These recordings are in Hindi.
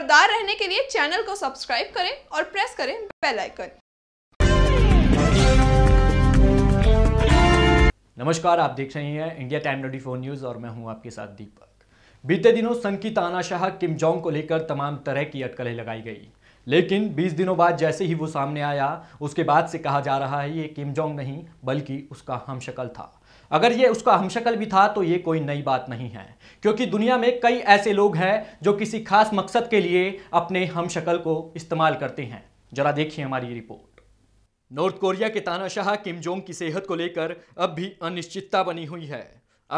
खबरदार रहने के लिए चैनल को सब्सक्राइब करें और प्रेस करें बेल आइकन नमस्कार आप देख रहे हैं इंडिया टाइम फोर न्यूज और मैं हूं आपके साथ दीपक बीते दिनों सन की तानाशाह किम जोंग को लेकर तमाम तरह की अटकलें लगाई गई लेकिन 20 दिनों बाद जैसे ही वो सामने आया उसके बाद से कहा जा रहा है ये किम जोंग नहीं बल्कि उसका हमशकल था अगर ये उसका हमशक्ल भी था तो ये कोई नई बात नहीं है क्योंकि दुनिया में कई ऐसे लोग हैं जो किसी खास मकसद के लिए अपने हमशक्ल को इस्तेमाल करते हैं जरा देखिए हमारी रिपोर्ट नॉर्थ कोरिया के तानाशाह किम जोंग की सेहत को लेकर अब भी अनिश्चितता बनी हुई है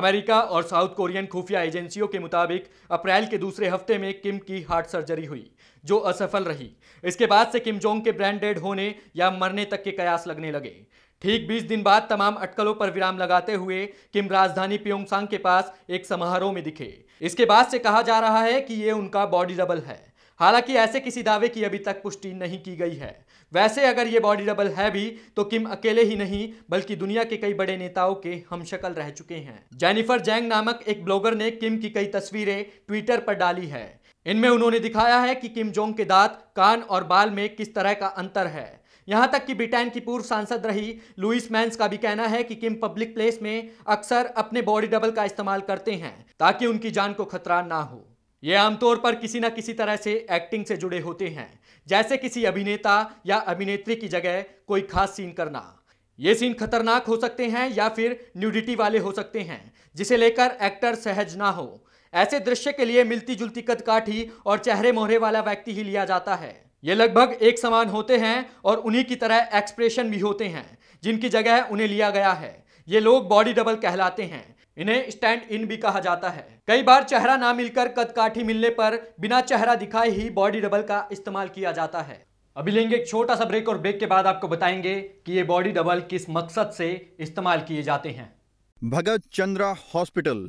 अमेरिका और साउथ कोरियन खुफिया एजेंसियों के मुताबिक अप्रैल के दूसरे हफ्ते में किम की हार्ट सर्जरी हुई जो असफल रही इसके बाद से किम जोंग के ब्रांडेड होने या मरने तक के कयास लगने लगे ठीक 20 दिन बाद तमाम अटकलों पर विराम लगाते हुए किम राजधानी प्योंगसांग के पास एक समारोह में दिखे इसके बाद से कहा जा रहा है कि ये उनका बॉडी डबल है हालांकि ऐसे किसी दावे की अभी तक पुष्टि नहीं की गई है वैसे अगर ये बॉडी डबल है भी तो किम अकेले ही नहीं बल्कि दुनिया के कई बड़े नेताओं के हमशक्ल रह चुके हैं जेनिफर जैंग नामक एक ब्लॉगर ने किम की कई तस्वीरें ट्विटर पर डाली है इनमें उन्होंने दिखाया है कि किम जोंग के दांत कान और बाल में किस तरह का अंतर है यहां तक कि ब्रिटेन की पूर्व सांसद रही लुइस मैंस का भी कहना है कि किम पब्लिक प्लेस में अक्सर अपने बॉडी डबल का इस्तेमाल करते हैं ताकि उनकी जान को खतरा ना हो ये आमतौर पर किसी ना किसी तरह से एक्टिंग से जुड़े होते हैं जैसे किसी अभिनेता या अभिनेत्री की जगह कोई खास सीन करना ये सीन खतरनाक हो सकते हैं या फिर न्यूडिटी वाले हो सकते हैं जिसे लेकर एक्टर सहज ना हो ऐसे दृश्य के लिए मिलती जुलती कदकाठी और चेहरे मोहरे वाला व्यक्ति ही लिया जाता है ये लगभग एक समान होते हैं और उन्हीं की तरह एक्सप्रेशन भी होते हैं जिनकी जगह उन्हें लिया गया है ये लोग बॉडी डबल कहलाते हैं इन्हें स्टैंड इन भी कहा जाता है कई बार चेहरा ना मिलकर कदकाठी मिलने पर बिना चेहरा दिखाए ही बॉडी डबल का इस्तेमाल किया जाता है अभी लेंगे एक छोटा सा ब्रेक और ब्रेक के बाद आपको बताएंगे कि ये बॉडी डबल किस मकसद से इस्तेमाल किए जाते हैं भगत चंद्रा हॉस्पिटल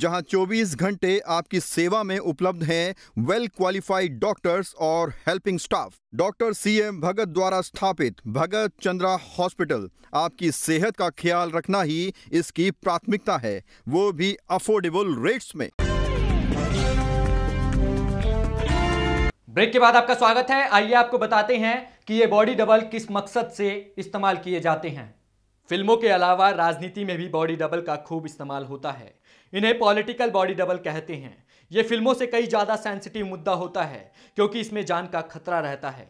जहां 24 घंटे आपकी सेवा में उपलब्ध हैं वेल क्वालिफाइड डॉक्टर्स और helping staff doctor CM Bhagat द्वारा स्थापित भगत चंद्रा हॉस्पिटल आपकी सेहत का ख्याल रखना ही इसकी प्राथमिकता है वो भी अफोर्डेबल रेट्स में ब्रेक के बाद आपका स्वागत है आइए आपको बताते हैं कि ये बॉडी डबल किस मकसद से इस्तेमाल किए जाते हैं फिल्मों के अलावा राजनीति में भी बॉडी डबल का खूब इस्तेमाल होता है इन्हें पॉलिटिकल बॉडी डबल कहते हैं ये फिल्मों से कई ज़्यादा सेंसिटिव मुद्दा होता है क्योंकि इसमें जान का खतरा रहता है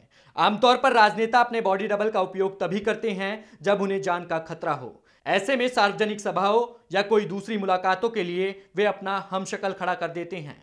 आमतौर पर राजनेता अपने बॉडी डबल का उपयोग तभी करते हैं जब उन्हें जान का खतरा हो ऐसे में सार्वजनिक सभाओं या कोई दूसरी मुलाकातों के लिए वे अपना हमशक्ल खड़ा कर देते हैं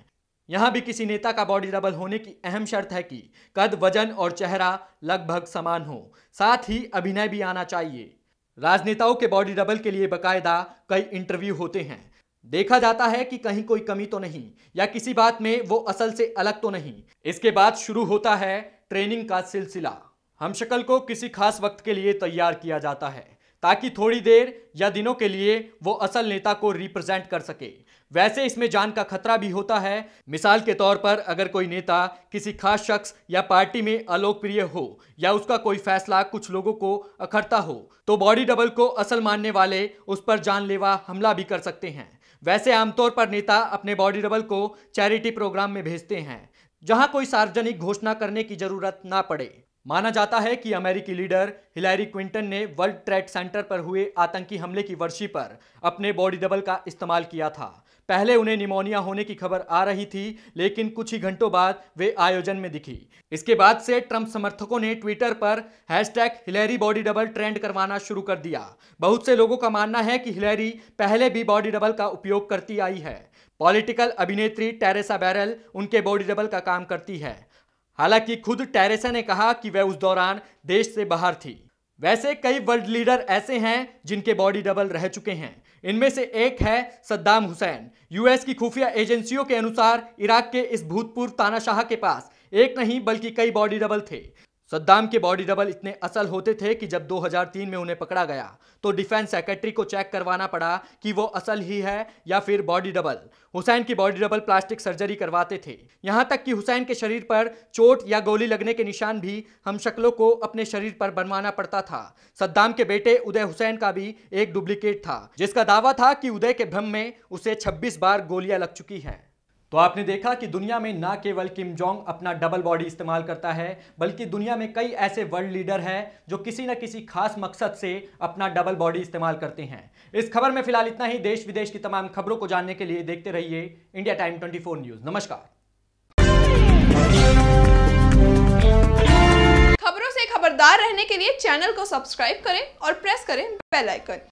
यहाँ भी किसी नेता का बॉडी डबल होने की अहम शर्त है कि कद वजन और चेहरा लगभग समान हो साथ ही अभिनय भी आना चाहिए राजनेताओं के बॉडी डबल के लिए बकायदा कई इंटरव्यू होते हैं देखा जाता है कि कहीं कोई कमी तो नहीं या किसी बात में वो असल से अलग तो नहीं इसके बाद शुरू होता है ट्रेनिंग का सिलसिला हम शक्ल को किसी खास वक्त के लिए तैयार किया जाता है ताकि थोड़ी देर या दिनों के लिए वो असल नेता को रिप्रेजेंट कर सके वैसे इसमें जान का खतरा भी होता है मिसाल के तौर पर अगर कोई नेता किसी खास शख्स या पार्टी में अलोकप्रिय हो या उसका कोई फैसला कुछ लोगों को अखड़ता हो तो बॉडी डबल को असल मानने वाले उस पर जानलेवा हमला भी कर सकते हैं वैसे आमतौर पर नेता अपने बॉडी डबल को चैरिटी प्रोग्राम में भेजते हैं जहां कोई सार्वजनिक घोषणा करने की जरूरत ना पड़े माना जाता है कि अमेरिकी लीडर हिलैरी क्विंटन ने वर्ल्ड ट्रेड सेंटर पर हुए आतंकी हमले की वर्षी पर अपने बॉडी डबल का इस्तेमाल किया था पहले उन्हें निमोनिया होने की खबर आ रही थी लेकिन कुछ ही घंटों बाद वे आयोजन में दिखी इसके बाद से ट्रंप समर्थकों ने ट्विटर पर hashtag Hillary body double trend करवाना शुरू कर दिया बहुत से लोगों का मानना है कि हिलेरी पहले भी बॉडी डबल का उपयोग करती आई है पॉलिटिकल अभिनेत्री टेरेसा बैरल उनके बॉडी डबल का काम करती है हालांकि खुद टेरेसा ने कहा कि वह उस दौरान देश से बाहर थी वैसे कई वर्ल्ड लीडर ऐसे हैं जिनके बॉडी डबल रह चुके हैं इनमें से एक है सद्दाम हुसैन यूएस की खुफिया एजेंसियों के अनुसार इराक के इस भूतपूर्व तानाशाह के पास एक नहीं बल्कि कई बॉडी डबल थे सद्दाम के बॉडी डबल इतने असल होते थे कि जब 2003 में उन्हें पकड़ा गया तो डिफेंस सेक्रेटरी को चेक करवाना पड़ा कि वो असल ही है या फिर बॉडी डबल हुसैन की बॉडी डबल प्लास्टिक सर्जरी करवाते थे यहाँ तक कि हुसैन के शरीर पर चोट या गोली लगने के निशान भी हम शक्लों को अपने शरीर पर बनवाना पड़ता था सद्दाम के बेटे उदय हुसैन का भी एक डुप्लीकेट था जिसका दावा था कि उदय के भ्रम में उसे छब्बीस बार गोलियां लग चुकी हैं तो आपने देखा कि दुनिया में ना केवल किम जोंग अपना डबल बॉडी इस्तेमाल करता है बल्कि दुनिया में कई ऐसे वर्ल्ड लीडर हैं जो किसी न किसी खास मकसद से अपना डबल बॉडी इस्तेमाल करते हैं इस खबर में फिलहाल इतना ही देश विदेश की तमाम खबरों को जानने के लिए देखते रहिए इंडिया टाइम 24 न्यूज नमस्कार खबरों से खबरदार रहने के लिए चैनल को सब्सक्राइब करें और प्रेस करें बेलाइकन